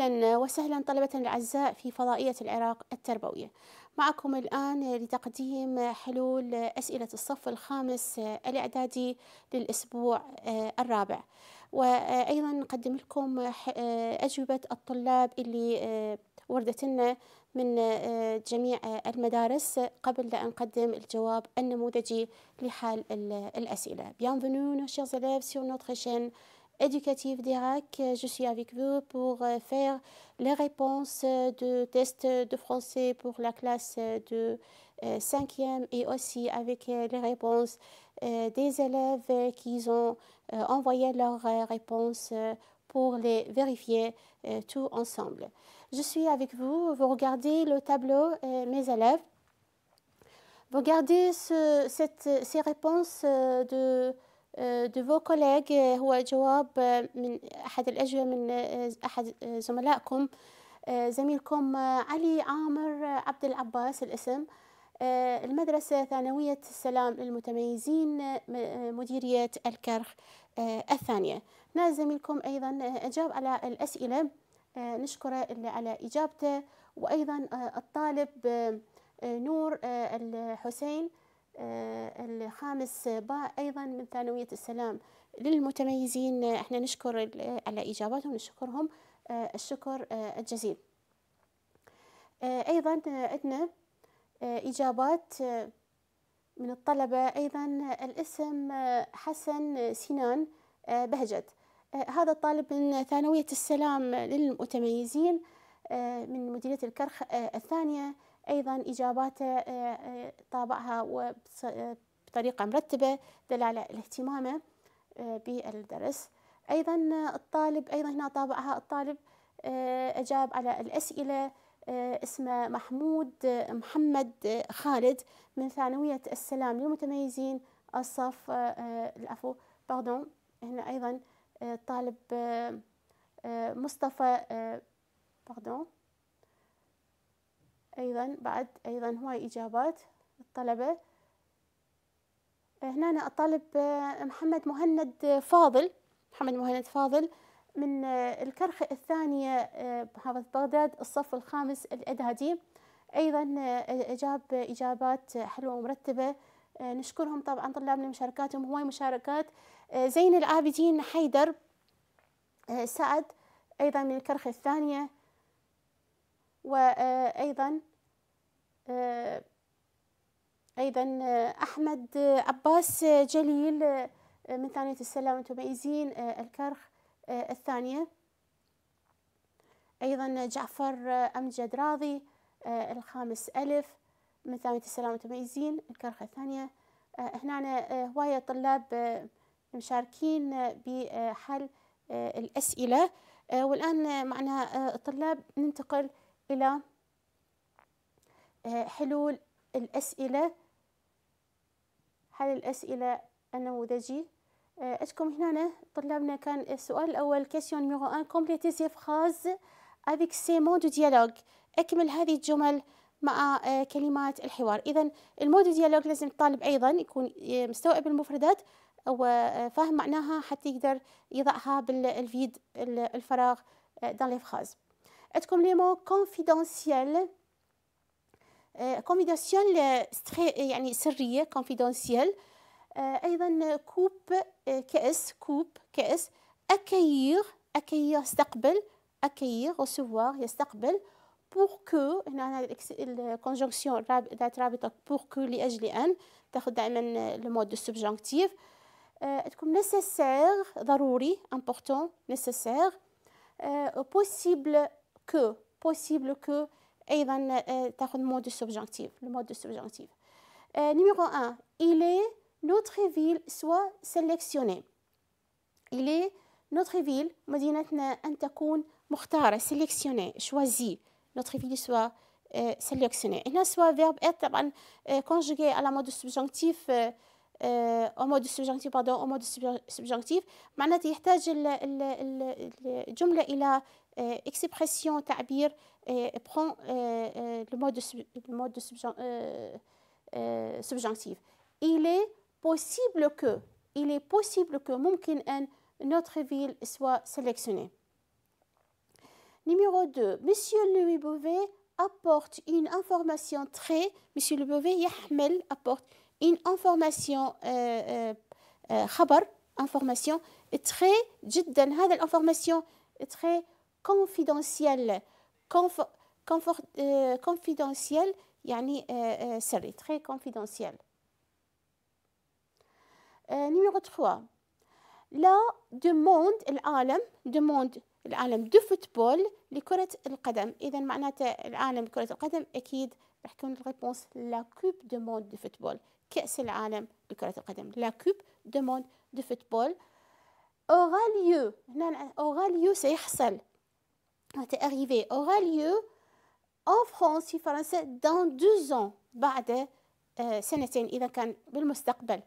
أهلا وسهلا طلبة الأعزاء في فضائية العراق التربوية معكم الآن لتقديم حلول أسئلة الصف الخامس الإعدادي للأسبوع آه، الرابع وأيضا نقدم لكم آه، أجوبة الطلاب اللي آه، وردت لنا من جميع المدارس قبل أن نقدم الجواب النموذجي لحال الأسئلة Bienvenue, chers élèves, sur notre chaîne Éducative d'Irak. Je suis avec vous pour euh, faire les réponses euh, de tests de français pour la classe de 5e euh, et aussi avec les réponses des élèves qui ont envoyé leurs réponses pour les vérifier tous ensemble. Je suis avec vous, vous regardez le tableau, mes élèves. Vous regardez ces réponses de دوفو آه، كوليغ آه، هو جواب آه، من أحد الأجوبة من أحد زملائكم زميلكم علي عامر عبد العباس الاسم المدرسة ثانوية السلام للمتميزين مديرية الكرخ الثانية ناس زميلكم أيضا أجاب على الأسئلة نشكره على إجابته وأيضا الطالب نور الحسين آه، الخامس باء أيضا من ثانوية السلام للمتميزين آه، احنا نشكر على إجاباتهم نشكرهم آه، الشكر الجزيل أيضا عندنا إجابات من الطلبة أيضا الاسم حسن سنان بهجت هذا الطالب من ثانوية السلام للمتميزين من مديرية الكرخ الثانية أيضا إجاباته آه، آه، طابعها آه، بطريقة مرتبة دلالة الاهتمامه بالدرس أيضا الطالب أيضا هنا طابعها الطالب أجاب على الأسئلة اسمه محمود محمد خالد من ثانوية السلام للمتميزين الصف العفو باردون هنا أيضا الطالب مصطفى أيضا بعد أيضا هواي إجابات الطلبة هنا الطالب آه، محمد مهند آه، فاضل محمد مهند فاضل من آه، الكرخة الثانية محافظة بغداد الصف الخامس الإعدادي أيضا جاب إجابات حلوة ومرتبة نشكرهم طبعا طلابنا مشاركاتهم هواي مشاركات زين العابدين حيدر سعد أيضا من الكرخة الثانية وأيضا آه، ايضا آه، احمد آه، عباس جليل من ثانيه السلام وانتم مئيزين الكرخ الثانيه ايضا جعفر امجد راضي الخامس الف من ثانيه السلام وانتم مئيزين الكرخ الثانيه هنا هوايه طلاب مشاركين بحل الاسئله والان معنا الطلاب ننتقل الى آه، حلول الأسئلة حل الأسئلة النموذجي عندكم آه، هنا طلابنا كان السؤال الأول كيسيون ميغو أن كومبليتي سي فراز افيك سي مون دو ديالوج اكمل هذه الجمل مع آه، كلمات الحوار اذا المود ديالوج لازم الطالب ايضا يكون مستوعب المفردات وفاهم معناها حتى يقدر يضعها بالفيد الفراغ دان لي فراز عندكم لي مو كونفيدونسيال كونفيدونسيال آه، يعني سريه كونفيدونسيال آه، ايضا كوب آه، كاس كوب كاس اكيير اكيير استقبل اكيير recevoir يستقبل بور كو هنا الكونجونكسيون ذات رابطه بور كو لاجل ان تاخذ دائما لو مود سوبجونكتيف تكون نيسيسير ضروري امبورطون نيسيسير possible que possible que ايضا تاخذ مود سوبجونكتيف المود السوبجونكتيف نيميرو 1 الي نوتر فيل سوا سيليكسيوني الي نوتر فيل مدينتنا ان تكون مختاره سيليكسيوني شوازي نوتر فيل سوا سيليكسيوني هنا سوا فيرب ات طبعا كونجوغي على مود سوبجونكتيف او مود سوبجونكتيف باردون او مود السبجنكتيف معناته يحتاج الجمله الى Euh, expression, تعبير euh, prend euh, le mode, le mode subjonctif. Il est possible que, il est possible que ممكن notre ville soit sélectionnée. Numéro 2. Monsieur Louis Beauvais apporte une information très... Monsieur Louis Beauvais, Yahmel apporte une information... Euh, information très information très confidentiel كونفيدونسيال euh, confidentiel يعني euh, سري très confidentiel numéro 3 لا demande العالم demande العالم دو فوتبول لكرة القدم إذا معناته العالم لكرة القدم أكيد راح تكون الريبونس لا كوب دو موند دو فوتبول كأس العالم لكرة القدم لا كوب دو موند دو فوتبول أوغاليو هنا أوغاليو سيحصل est arrivé aura lieu en France en France, dans deux ans بعد سنتين إذا كان بالمستقبل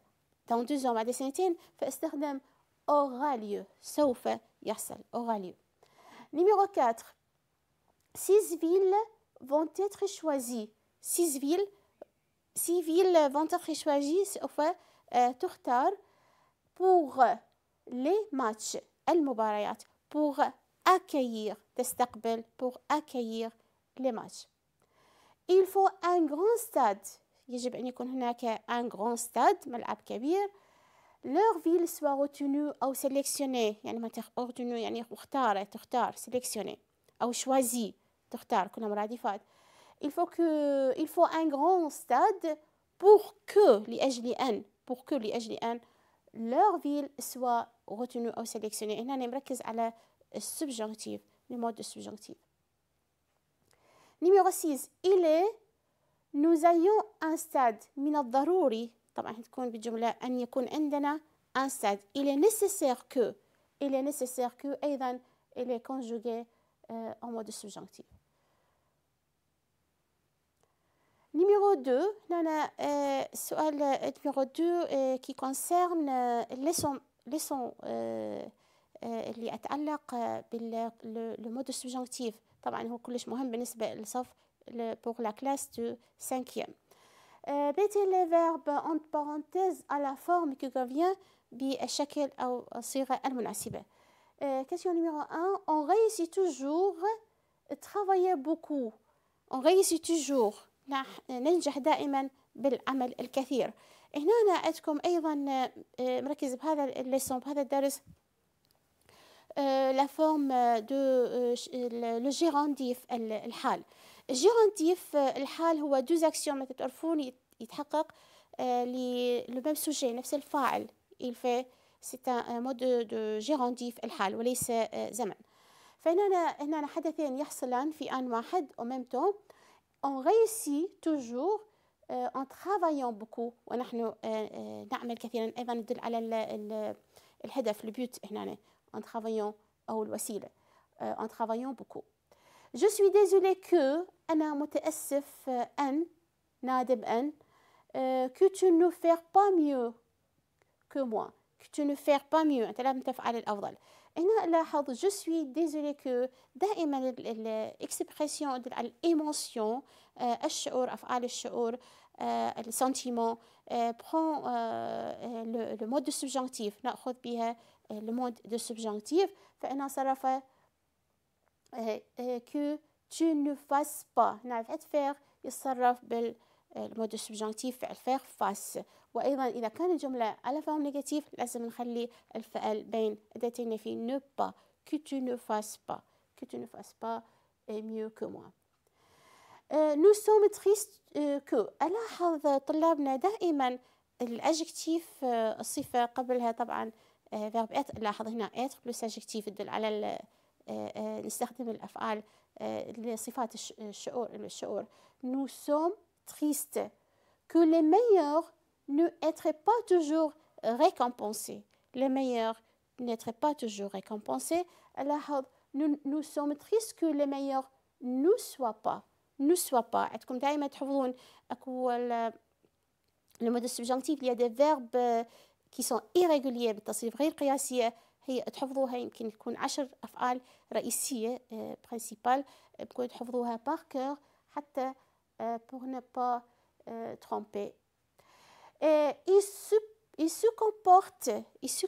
dans deux ans بعد سنتين فاستخدام aura lieu سوف يحصل aura lieu numéro 4 six villes vont être choisies six villes six villes vont être choisies سوف تختار euh, pour les matchs les matchs, pour accueillir, تستقبل pour accueillir les matchs. Il faut un grand stade. يجب أن يكون هناك un grand stade, ملعب كبير. Leur ville soit retenue ou sélectionnée. يعني ما retenue يعني مختارة تختار sélectionnée أو شوازي تختار كلها مرادفات. Il faut que il faut un grand stade pour que لأجل أن pour que لأجل أن leur ville soit retenue ou sélectionnée. هنا نركز على subjonctif, le mode subjonctif. Numéro 6 il est nous ayons un stade من un stade il est nécessaire que il est nécessaire que il est conjugué euh, en mode subjonctif Numéro 2, le euh, euh, numéro 2 qui concerne les sons, les sons euh, آه، اللي اتالق بالمود سوجونكتيف طبعا هو كلش مهم بالنسبه للصف بوغ لا كلاس دو 5 بيتي لي فيرب اون بارونتيز على لا فورم كي كوفيان بالشكل او الصيغه المناسبه كيسيون نيميرو 1 اون ريسي توجور ترافاي بوكو اون ريسي توجور ننجح دائما بالعمل الكثير هنا عندكم ايضا آه، مركز بهذا الليسون بهذا الدرس لا فورم دو لو جيرانديف الحال الجيرانديف euh, الحال هو دو زاكسيون مثل تعرفون يتحقق لي لو ميم سوجي نفس الفاعل il fait c'est un mode de gérantif الحال وليس euh, زمن فهنا هنا حدثين يحصلان في آن واحد او ميم temps on réussit toujours euh, en travaillant beaucoup ونحن نعمل كثيرا أيضا ندل على الهدف البيوت هنا en travaillant euh, en travaillant beaucoup. Je suis désolée que euh, euh, que tu ne fais pas mieux que moi, que tu ne fais pas mieux. je suis désolée que l'expression de l'émotion, le sentiment prend le, mode subjonctif. المود دو سبجنكتيف فإن صرف كو آه، آه، tu ne fasses pas نعرف faire يتصرف بال المود آه، سبجنتيف فعل فيغ فاس وايضا اذا كان الجمله على فهم نيجاتيف لازم نخلي الفعل بين ذاتين في نو با كو تو نو فاس با كو تو نو فاس با ميو كو موا نو سوم تريست كو الاحظ طلابنا دائما الاجكتيف الصفه قبلها طبعا فيرب آه، ات لاحظ هنا ات بلس ادجكتيف تدل على آه، آه، نستخدم الافعال لصفات الشعور الشعور نو سوم تريست كو لي ميور نو اتري با توجور ريكومبونسي لي ميور نتري با توجور ريكومبونسي لاحظ نو نو سوم تريست كو لي ميور نو سوا با نو سوا با عندكم دائما تحفظون اكو le mode subjonctif il دي فيرب كي سون ايريغوليير بالتصريف غير قياسيه هي تحفظوها يمكن تكون عشر افعال رئيسيه برينسيبال آه، آه، بكون تحفظوها باغ كور حتى بوغ آه، ne pas tromper il se il se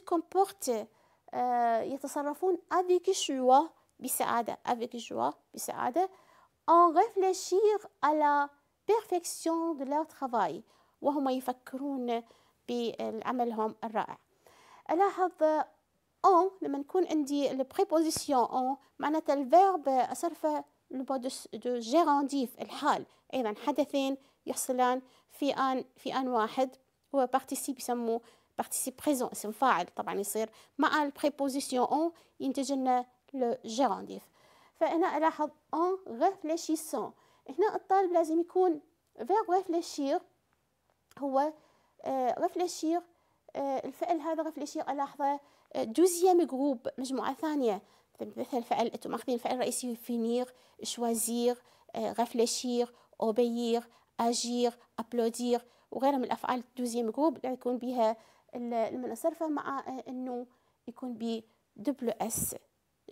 comporte il يتصرفون افيك شوا بسعاده افيك joie بسعاده ان réfléchir على بيرفكسيون دو لور ترافاي travail وهم يفكرون بعملهم الرائع ألاحظ اون لما نكون عندي البريبوزيسيون اون معناتها الفيرب أصرفه لو دو جيرانديف الحال أيضا حدثين يحصلان في آن في آن واحد هو بارتيسيب يسموه بارتيسيب بريزون اسم فاعل طبعا يصير مع البريبوزيسيون اون ينتج لنا لو جيرانديف فهنا ألاحظ اون ريفليشيسون هنا الطالب لازم يكون فيرب ريفليشير هو آه، رفلشير آه، الفعل هذا رفلشير الاحظه آه، دوزيام جروب مجموعه ثانيه مثل فعل انتم ماخذين الفعل الرئيسي فينير شوازير رفلشير اوبيير اجير ابلودير وغيرها من الافعال دوزيام جروب اللي يكون بها المنصرفه مع انه يكون ب دبلو اس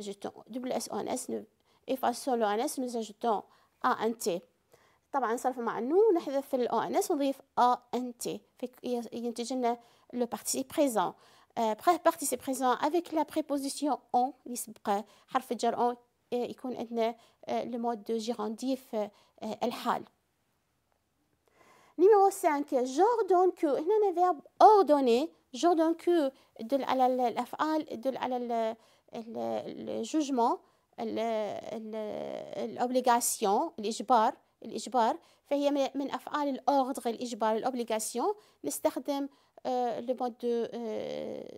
جيتون دبلو اس اون اس افا سولو ان اس نو جيتون ا ان تي طبعا صرف مع النو نحذف ان اس ونضيف ا ان تي ينتج لنا لو participe présent euh, participe présent avec la préposition on اللي سبق حرف الجر اون يكون عندنا لو مود دو جيرانديف الحال Numéro 5, جوردون كو هنا أنا فيرب اوردوني جوردون كو دل على الأفعال دل على الجوجمون الأوبليغاسيون الإجبار الإجبار فهي من أفعال الأوغدغ الإجبار الأوبليغاسيون نستخدم لو مود دو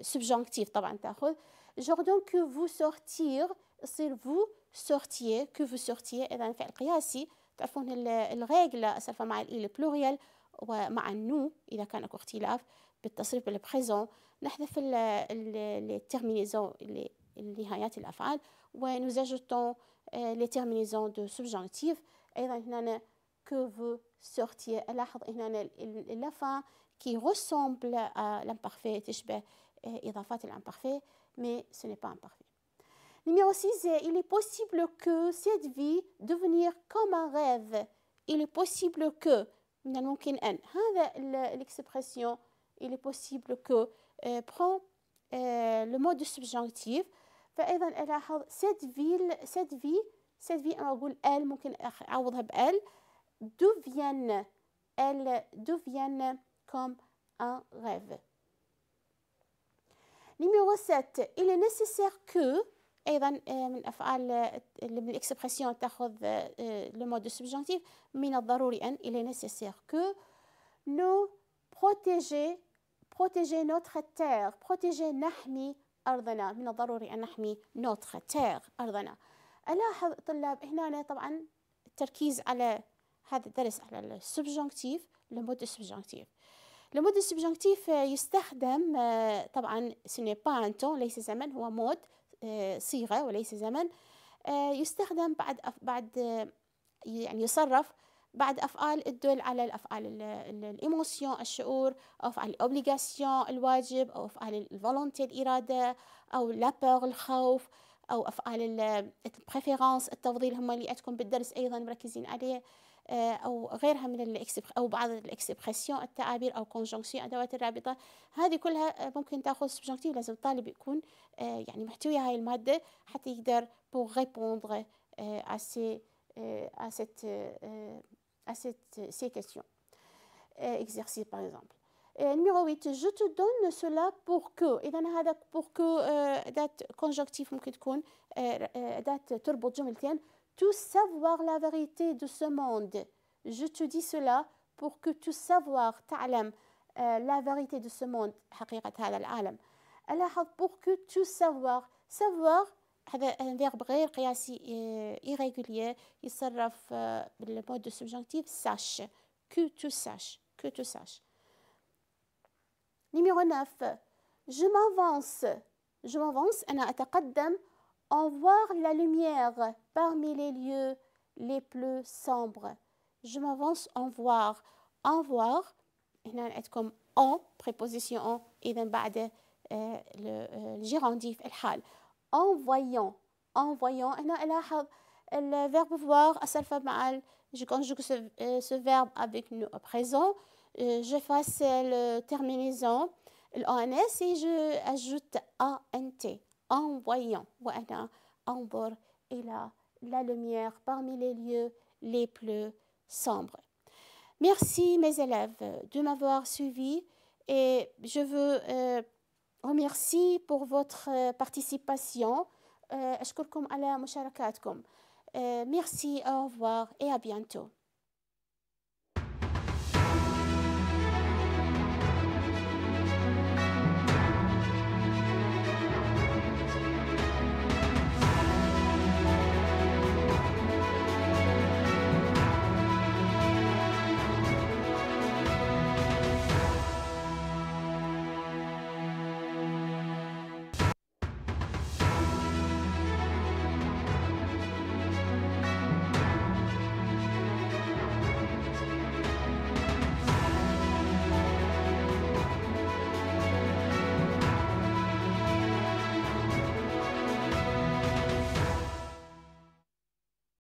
سبجونكتيف طبعا تاخذ جوردون كو فو سورتير يصير فو سورتيي كو فو سورتيي إذا فعل قياسي تعرفون الريغلا صرفة مع الإي بلوريال ومع النو إذا كان اكو اختلاف بالتصريف بالبريزون نحذف اللي نهايات الأفعال ونزاجتون لي تيرمينيزون دو سبجونكتيف ايضا هنا que sortir la la fin qui ressemble à l'imparfait تشبه l'imparfait mais ce n'est pas imparfait Numéro 6, il est possible que cette vie devenir comme un rêve. Il est possible que, l'expression, il est possible que Prends euh, prend euh, le mot de subjonctif. Cette, ville, cette vie سيت في انا اقول ال ممكن اعوضها بال دو فيان ال دو فيان كوم ان ريف نيميرو 7 الي نيسيسير كو ايضا من افعال اللي من الاكسبرسيون تاخذ لو مود سبجونكتيف من الضروري ان الي نيسيسير كو نو بروتيجي بروتيجي نوتر تير بروتيجي نحمي ارضنا من الضروري ان نحمي نوتر تير ارضنا ألاحظ طلاب هنا طبعا التركيز على هذا الدرس على السبجونكتيف لمود السبجونكتيف لمود السبجونكتيف يستخدم آه، طبعا سيني با ليس زمن هو مود آه، صيغة وليس زمن آه، يستخدم بعد بعد يعني يصرف بعد أفعال تدل على الأفعال الإيموسيون الشعور أو أفعال الأوبليغاسيون الواجب أو أفعال الفولونتي الإرادة أو لابور الخوف او افعال البريفيرونس التفضيل هم اللي عندكم بالدرس ايضا مركزين عليه آه، او غيرها من او بعض الاكسبرسيون التعابير او كونجونكسيون ادوات الرابطه هذه كلها آه، ممكن تاخذ سبجونكتيف لازم الطالب يكون آه، يعني محتوي هاي الماده حتى يقدر بو ريبوندغ à ces à cette à cette ces questions exercices par numéro 8 je te donne cela pour que اذا هذا pour que ذات conjonctif ممكن تكون ذات جملتين tu savoir la vérité de ce monde je te dis cela pour que tu savoir euh, la vérité de ce monde هذا العالم pour que tu savoir savoir هذا euh, un verbe غير قياسي euh, irrégulier يصرف بالمود subjonctif sache que tu saches que tu saches Numéro 9, je m'avance. Je m'avance, en voir la lumière parmi les lieux les plus sombres. Je m'avance en voir. En voir, comme en, préposition en, et d'un euh, بعد le euh, gérondif, الحال. En voyant, en voyant, le verbe voir, je conjugue euh, ce verbe avec nous au présent. Euh, j'efface le terminaison s et je ajoute ANT en voyant bord et là la lumière parmi les lieux les plus sombres. Merci mes élèves de m'avoir suivi et je veux euh, remercier pour votre euh, participation. merci, au revoir et à bientôt.